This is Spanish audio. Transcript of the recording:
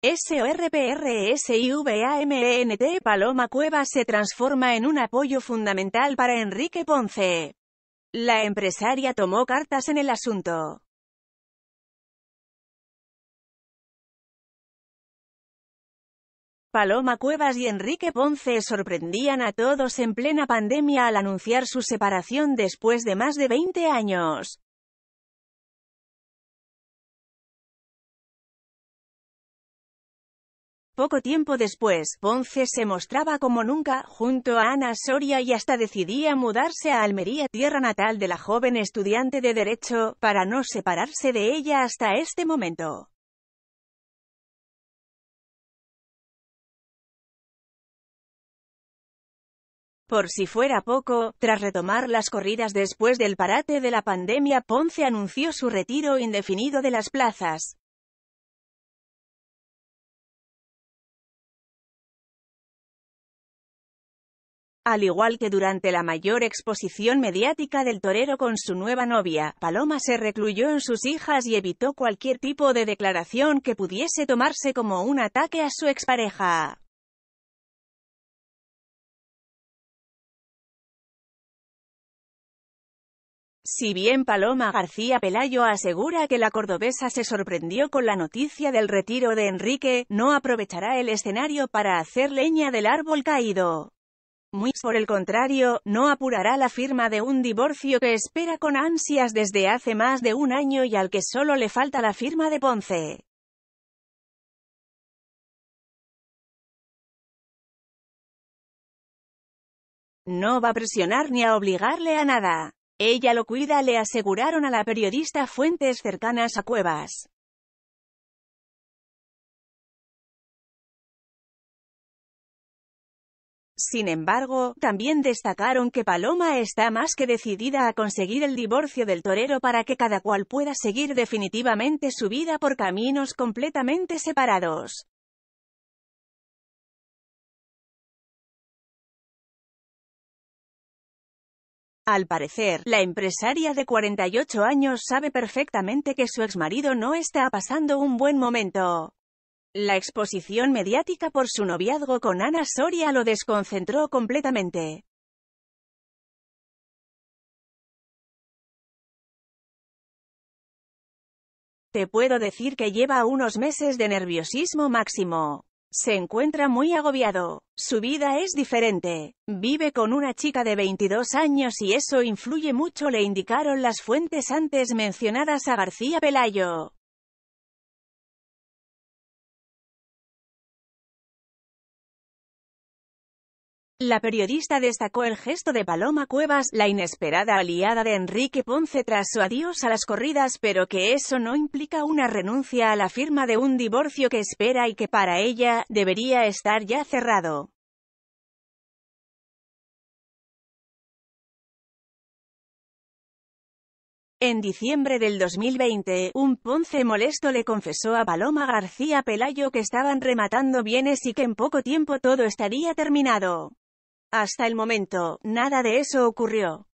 SORPRSIVAMENT Paloma Cuevas se transforma en un apoyo fundamental para Enrique Ponce. La empresaria tomó cartas en el asunto. Paloma Cuevas y Enrique Ponce sorprendían a todos en plena pandemia al anunciar su separación después de más de 20 años. Poco tiempo después, Ponce se mostraba como nunca, junto a Ana Soria y hasta decidía mudarse a Almería, tierra natal de la joven estudiante de Derecho, para no separarse de ella hasta este momento. Por si fuera poco, tras retomar las corridas después del parate de la pandemia, Ponce anunció su retiro indefinido de las plazas. al igual que durante la mayor exposición mediática del torero con su nueva novia, Paloma se recluyó en sus hijas y evitó cualquier tipo de declaración que pudiese tomarse como un ataque a su expareja. Si bien Paloma García Pelayo asegura que la cordobesa se sorprendió con la noticia del retiro de Enrique, no aprovechará el escenario para hacer leña del árbol caído. Muy por el contrario, no apurará la firma de un divorcio que espera con ansias desde hace más de un año y al que solo le falta la firma de Ponce. No va a presionar ni a obligarle a nada. Ella lo cuida, le aseguraron a la periodista fuentes cercanas a Cuevas. Sin embargo, también destacaron que Paloma está más que decidida a conseguir el divorcio del torero para que cada cual pueda seguir definitivamente su vida por caminos completamente separados. Al parecer, la empresaria de 48 años sabe perfectamente que su exmarido no está pasando un buen momento. La exposición mediática por su noviazgo con Ana Soria lo desconcentró completamente. Te puedo decir que lleva unos meses de nerviosismo máximo. Se encuentra muy agobiado. Su vida es diferente. Vive con una chica de 22 años y eso influye mucho le indicaron las fuentes antes mencionadas a García Pelayo. La periodista destacó el gesto de Paloma Cuevas, la inesperada aliada de Enrique Ponce tras su adiós a las corridas, pero que eso no implica una renuncia a la firma de un divorcio que espera y que para ella debería estar ya cerrado. En diciembre del 2020, un Ponce molesto le confesó a Paloma García Pelayo que estaban rematando bienes y que en poco tiempo todo estaría terminado. Hasta el momento, nada de eso ocurrió.